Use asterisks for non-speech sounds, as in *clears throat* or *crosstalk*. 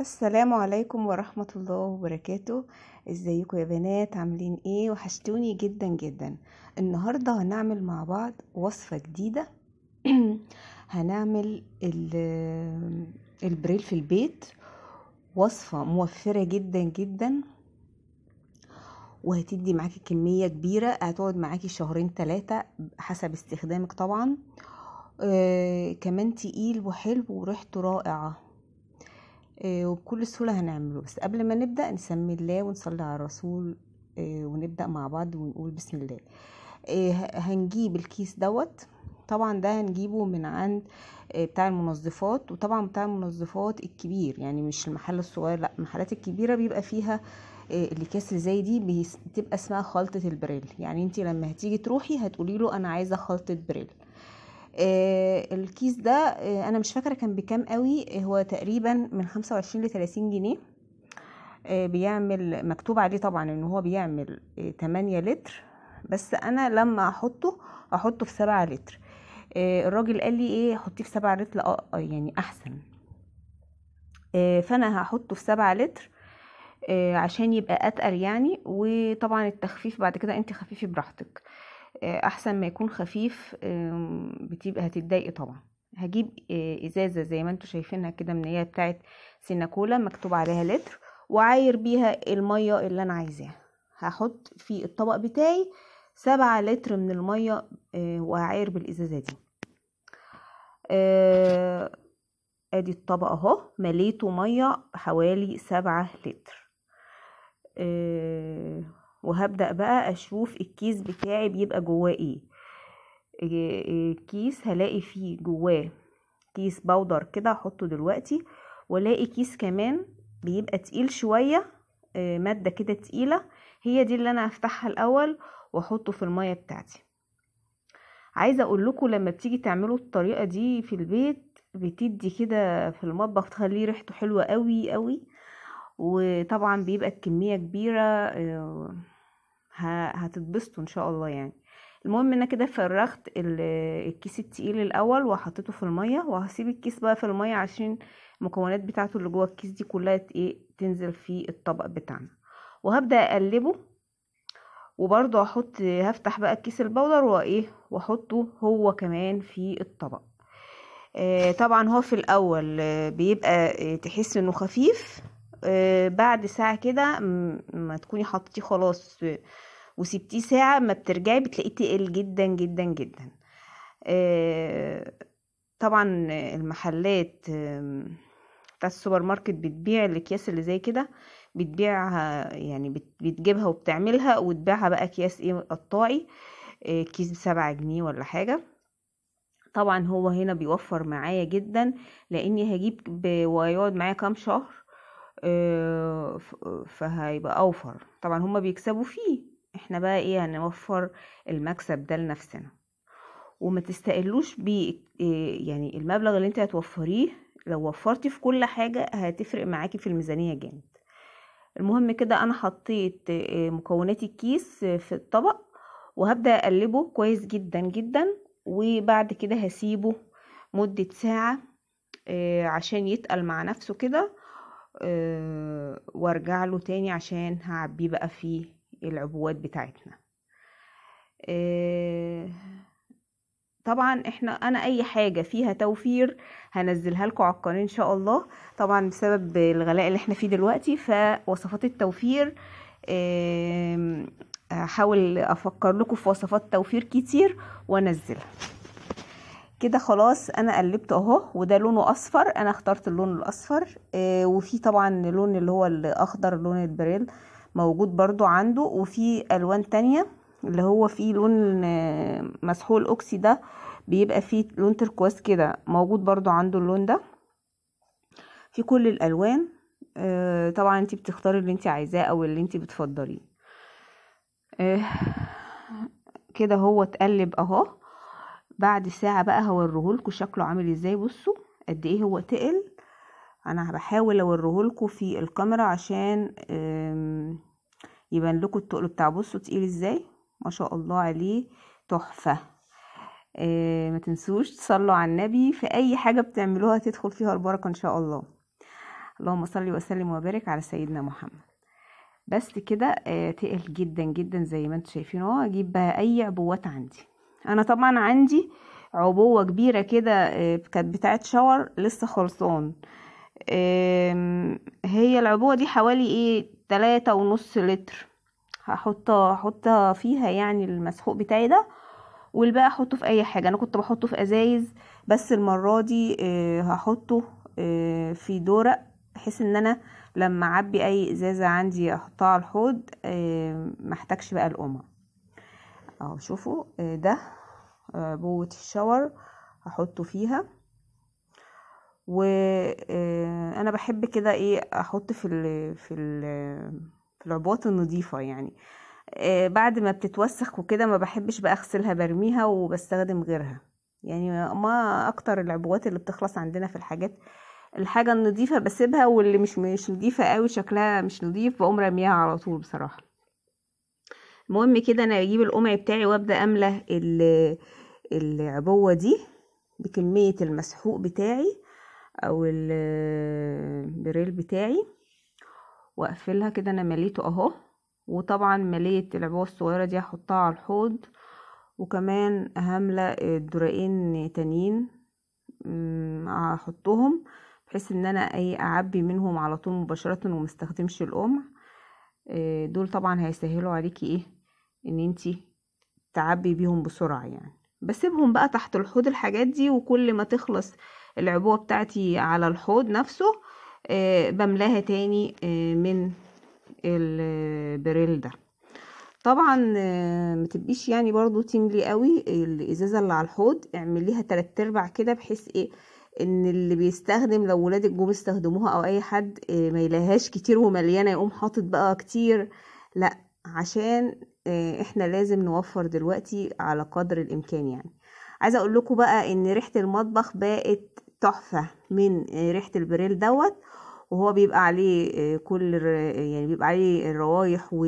السلام عليكم ورحمة الله وبركاته ازيكم يا بنات عاملين ايه وحشتوني جدا جدا النهاردة هنعمل مع بعض وصفة جديدة *clears throat* هنعمل *clears throat* البريل في البيت وصفة موفرة جدا جدا وهتدي معاكي كمية كبيرة هتقعد معاكي شهرين ثلاثة حسب استخدامك طبعا آه كمان تقيل وحلو وريحته رائعة آه، وبكل سهولة هنعمله بس قبل ما نبدأ نسمي الله ونصلي على الرسول آه، ونبدأ مع بعض ونقول بسم الله آه، هنجيب الكيس دوت طبعا ده هنجيبه من عند بتاع المنظفات وطبعا بتاع المنظفات الكبير يعني مش المحل الصغير لا المحلات الكبيره بيبقى فيها الاكياس اللي زي دي بتبقى اسمها خلطه البريل يعني انت لما هتيجي تروحي هتقولي له انا عايزه خلطه بريل آه، الكيس ده آه، انا مش فاكره كان بكام قوي آه، هو تقريبا من 25 ل 30 جنيه بيعمل مكتوب عليه طبعا ان هو بيعمل 8 لتر بس انا لما احطه احطه في 7 لتر الراجل قال لي ايه حطيه في 7 لتر اه يعني احسن فانا هحطه في 7 لتر عشان يبقى اتقل يعني وطبعا التخفيف بعد كده انت خفيفي براحتك آه، احسن ما يكون خفيف بتبقى هتتضايقي طبعا هجيب آه، ازازه زي ما انتم شايفينها كده من هي بتاعه سيناكولا مكتوب عليها لتر وعاير بيها الميه اللي انا عايزاها هحط في الطبق بتاعي سبعة لتر من الميه آه، وهعاير بالازازه دي ادي الطبق اهو مليته ميه حوالي سبعة لتر وهبدأ بقى اشوف الكيس بتاعي بيبقى جواه ايه الكيس آه، آه، هلاقي فيه جواه كيس بودر كده هحطه دلوقتي والاقي كيس كمان بيبقى تقيل شوية آه، مادة كده تقيلة هي دي اللي انا هفتحها الاول واحطه في المية بتاعتي عايزة اقول لكم لما بتيجي تعملوا الطريقة دي في البيت بتدي كده في المطبخ تخليه ريحته حلوة قوي قوي وطبعا بيبقى الكمية كبيرة هتتبسطوا ان شاء الله يعني المهم ان كده فرغت الكيس التقيل الاول وحطيته في الميه وهسيب الكيس بقى في الميه عشان المكونات بتاعته اللي جوه الكيس دي كلها ايه تنزل في الطبق بتاعنا وهبدا اقلبه وبرضه هحط هفتح بقى الكيس البودر وايه واحطه هو كمان في الطبق آه طبعا هو في الاول آه، بيبقى آه، تحس انه خفيف آه، بعد ساعة كده ما تكوني حطيتي خلاص وسبتيه ساعة ما بترجعي بتلاقيه تقل جدا جدا جدا آه، طبعا المحلات بتاع السوبر ماركت بتبيع الاكياس اللي زي كده بتبيعها يعني بتجيبها وبتعملها وتبيعها بقى اكياس ايه قطاعي آه، كيس بسبعة جنيه ولا حاجة طبعا هو هنا بيوفر معايا جدا لاني هجيب ويقعد معايا كام شهر آه، فهيبقى اوفر طبعا هما بيكسبوا فيه احنا بقى ايه هنوفر المكسب ده لنفسنا وما تستقلوش بي آه، يعني المبلغ اللي انت هتوفريه لو وفرتي في كل حاجة هتفرق معاكي في الميزانية جامد المهم كده انا حطيت آه، مكونات الكيس في الطبق وهبدأ اقلبه كويس جدا جدا وبعد كده هسيبه مدة ساعة عشان يتقل مع نفسه كده آه، وارجع له تاني عشان هعبيه بقى في العبوات بتاعتنا آه، طبعا احنا انا اي حاجه فيها توفير هنزلها لكم على القناه ان شاء الله طبعا بسبب الغلاء اللي احنا فيه دلوقتي فوصفات التوفير هحاول افكر لكم في وصفات توفير كتير وانزلها كده خلاص انا قلبت اهو وده لونه اصفر انا اخترت اللون الاصفر آه وفي طبعا لون اللي هو الاخضر لون البريل موجود برضو عنده وفي الوان تانية اللي هو فيه لون آه، مسحول اوكسي ده بيبقى فيه لون تركواز كده موجود برضو عنده اللون ده في كل الالوان آه طبعا انت بتختاري اللي انت عايزاه او اللي انت بتفضليه آه كده هو اتقلب اهو بعد ساعة بقى هوريهولكوا شكله عامل ازاي بصوا قد ايه هو تقل انا بحاول اوريهولكوا في الكاميرا عشان يبان لكم التقل بتاع بصوا تقيل ازاي ما شاء الله عليه تحفة آه، ما تنسوش تصلوا على النبي في اي حاجة بتعملوها تدخل فيها البركة ان شاء الله اللهم صل وسلم وبارك على سيدنا محمد بس كده آه، تقل جدا جدا زي ما انتم شايفين اهو اجيب بقى اي عبوات عندي انا طبعا عندي عبوه كبيره كده آه، كانت بتاعه شاور لسه خلصان هي العبوه دي حوالي ايه تلاتة ونص لتر هحط احطها فيها يعني المسحوق بتاعي ده والباقي احطه في اي حاجه انا كنت بحطه في ازايز بس المره دي آه، هحطه آه، في دورق بحيث ان انا لما اعبي اي ازازه عندي احطها على الحوض محتاجش بقى القمع اهو شوفوا آه، ده بوة آه، الشاور هحطه فيها وانا آه، بحب كده ايه احط في الـ في الـ في العبوات النظيفه يعني بعد ما بتتوسخ وكده ما بحبش بقى اغسلها برميها وبستخدم غيرها يعني ما اكتر العبوات اللي بتخلص عندنا في الحاجات الحاجه النظيفه بسيبها واللي مش مش نظيفه قوي شكلها مش نظيف بقوم رميها على طول بصراحه المهم كده انا اجيب القمع بتاعي وابدا املى العبوه دي بكميه المسحوق بتاعي او البريل بتاعي واقفلها كده انا مليته اهو وطبعا مليت العبوه الصغيره دي هحطها على الحوض وكمان هملى الدرقين تانيين هحطهم بحيث ان انا اي اعبي منهم على طول مباشره ومستخدمش القمع آه، دول طبعا هيسهلوا عليكي ايه ان انتي تعبي بيهم بسرعة يعني بسيبهم بقى تحت الحوض الحاجات دي وكل ما تخلص العبوة بتاعتي على الحوض نفسه آه، بملاها تاني آه، من البريل ده طبعا آه، ما تبقيش يعني برضو تملي قوي الازازة اللي على الحوض اعمليها تلات ارباع كده بحيث ايه ان اللي بيستخدم لو ولادك جم استخدموها او اي حد ما يلاهاش كتير ومليانه يقوم حاطط بقى كتير لا عشان آه، احنا لازم نوفر دلوقتي على قدر الامكان يعني عايزه اقول لكم بقى ان ريحه المطبخ بقت تحفه من ريحه البريل دوت وهو بيبقى عليه آه، كل يعني بيبقى عليه الروايح و